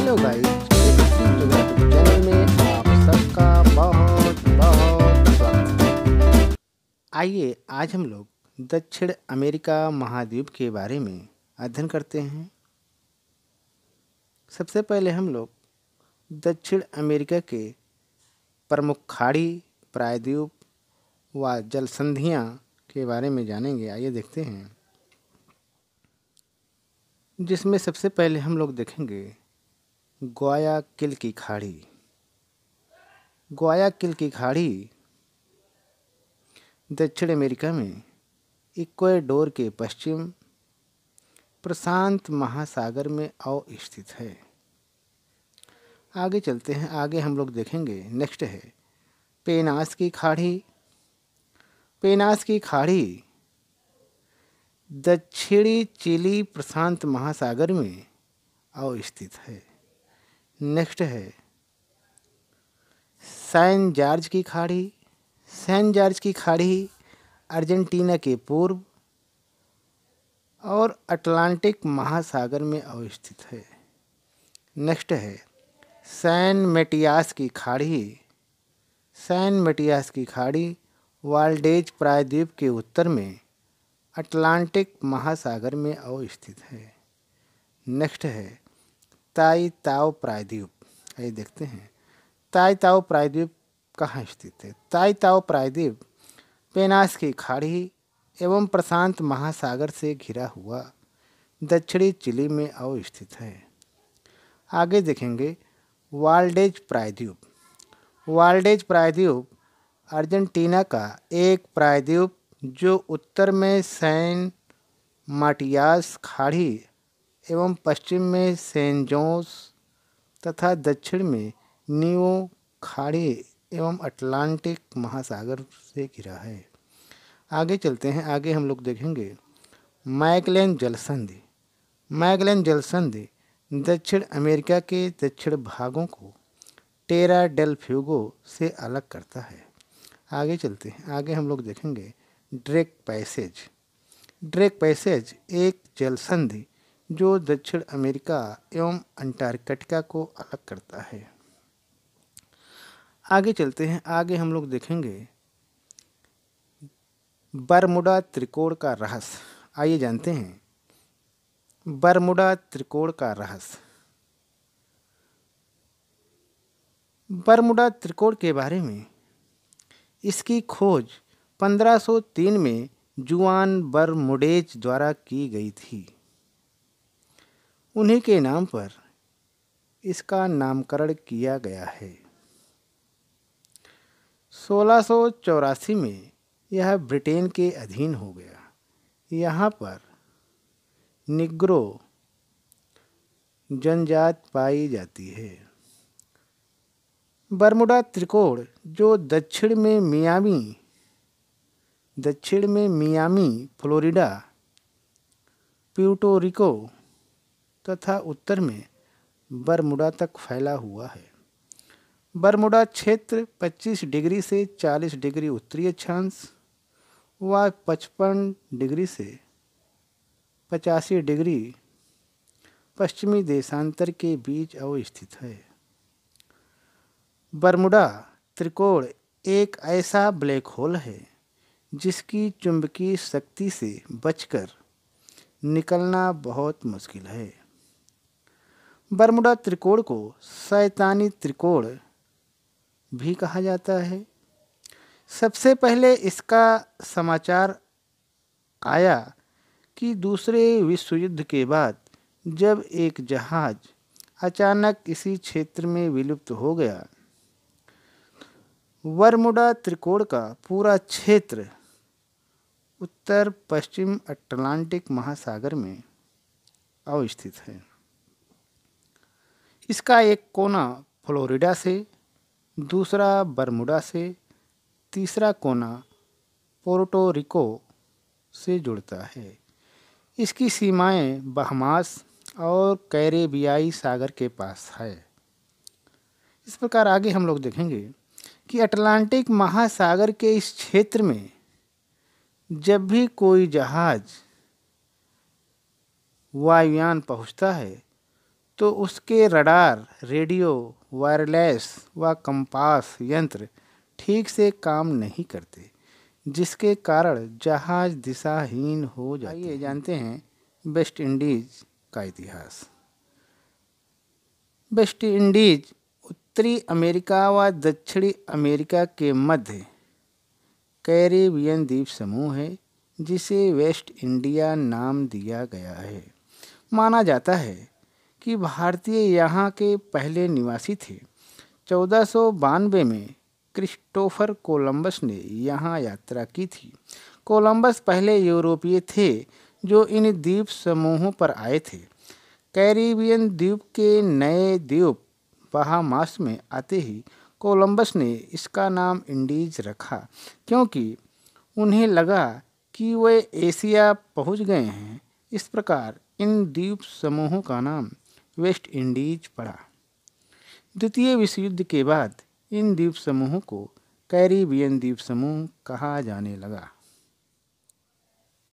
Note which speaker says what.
Speaker 1: hello guys channel में आप सबका बहुत बहुत स्वागत आइए आज हम लोग दक्षिण अमेरिका महाद्वीप के बारे में अध्ययन करते हैं सबसे पहले हम लोग दक्षिण अमेरिका के प्रमुख खाड़ी प्रायद्वीप व जलसंधियाँ के बारे में जानेंगे आइए देखते हैं जिसमें सबसे पहले हम लोग देखेंगे ग्वाया किल की खाड़ी ग्वाया किल की खाड़ी दक्षिण अमेरिका में इक्वेडोर के पश्चिम प्रशांत महासागर में अवस्थित है आगे चलते हैं आगे हम लोग देखेंगे नेक्स्ट है पेनास की खाड़ी पेनास की खाड़ी दक्षिणी चिली प्रशांत महासागर में अवस्थित है नेक्स्ट है सैन जॉर्ज की खाड़ी सैन जॉर्ज की खाड़ी अर्जेंटीना के पूर्व और अटलांटिक महासागर में अवस्थित है नेक्स्ट है सैन मेटियास की खाड़ी सैन मेटियास की खाड़ी वाल्डेज प्रायद्वीप के उत्तर में अटलांटिक महासागर में अवस्थित है नेक्स्ट है ताई ताओ प्रायद्वीप आइए देखते हैं ताई ताओ प्रायद्वीप कहाँ स्थित है ताई ताओ प्रायद्वीप पेनास की खाड़ी एवं प्रशांत महासागर से घिरा हुआ दक्षिणी चिली में अवस्थित है आगे देखेंगे वाल्डेज प्रायद्वीप वाल्डेज प्रायद्वीप अर्जेंटीना का एक प्रायद्वीप जो उत्तर में सैन माटियास खाड़ी एवं पश्चिम में सेंट जोस तथा दक्षिण में न्यू खाड़ी एवं अटलांटिक महासागर से घिरा है आगे चलते हैं आगे हम लोग देखेंगे मैगलैन जलसंधि मैगलैन जलसंधि दक्षिण अमेरिका के दक्षिण भागों को टेरा डेल फ्यूगो से अलग करता है आगे चलते हैं आगे हम लोग देखेंगे ड्रेक पैसेज ड्रेक पैसेज एक जलसंधि जो दक्षिण अमेरिका एवं अंटार्कटिका को अलग करता है आगे चलते हैं आगे हम लोग देखेंगे बरमुडा त्रिकोण का रहस्य आइए जानते हैं बरमुडा त्रिकोण का रहस्य बरमुडा त्रिकोण के बारे में इसकी खोज 1503 में जुआन बरमुडेज द्वारा की गई थी उन्हीं के नाम पर इसका नामकरण किया गया है सोलह में यह ब्रिटेन के अधीन हो गया यहाँ पर निग्रो जनजात पाई जाती है बरमुडा त्रिकोण जो दक्षिण में मियामी दक्षिण में मियामी फ्लोरिडा प्यूटोरिको तथा उत्तर में बरमुडा तक फैला हुआ है बरमुडा क्षेत्र 25 डिग्री से 40 डिग्री उत्तरी अक्षांश व 55 डिग्री से पचासी डिग्री पश्चिमी देशांतर के बीच अवस्थित है बरमुडा त्रिकोण एक ऐसा ब्लैक होल है जिसकी चुंबकीय शक्ति से बचकर निकलना बहुत मुश्किल है बरमुडा त्रिकोण को सैतानी त्रिकोण भी कहा जाता है सबसे पहले इसका समाचार आया कि दूसरे विश्व युद्ध के बाद जब एक जहाज अचानक इसी क्षेत्र में विलुप्त हो गया वर्मुडा त्रिकोण का पूरा क्षेत्र उत्तर पश्चिम अटलांटिक महासागर में अवस्थित है इसका एक कोना फ्लोरिडा से दूसरा बरमुडा से तीसरा कोना पोर्टोरिको से जुड़ता है इसकी सीमाएं बहमास और कैरेबियाई सागर के पास है इस प्रकार आगे हम लोग देखेंगे कि अटलांटिक महासागर के इस क्षेत्र में जब भी कोई जहाज़ वायुयान पहुंचता है तो उसके रडार रेडियो वायरलेस व कंपास यंत्र ठीक से काम नहीं करते जिसके कारण जहाज दिशाहीन हो जाते जानते हैं वेस्ट इंडीज़ का इतिहास वेस्ट इंडीज उत्तरी अमेरिका व दक्षिणी अमेरिका के मध्य कैरेबियन द्वीप समूह है जिसे वेस्ट इंडिया नाम दिया गया है माना जाता है कि भारतीय यहाँ के पहले निवासी थे चौदह में क्रिस्टोफर कोलंबस ने यहाँ यात्रा की थी कोलंबस पहले यूरोपीय थे जो इन द्वीप समूहों पर आए थे कैरिबियन द्वीप के नए द्वीप बहामास में आते ही कोलंबस ने इसका नाम इंडीज रखा क्योंकि उन्हें लगा कि वे एशिया पहुंच गए हैं इस प्रकार इन द्वीप समूहों का नाम वेस्ट इंडीज पड़ा द्वितीय विश्वयुद्ध के बाद इन द्वीप समूहों को कैरिबियन द्वीप समूह कहा जाने लगा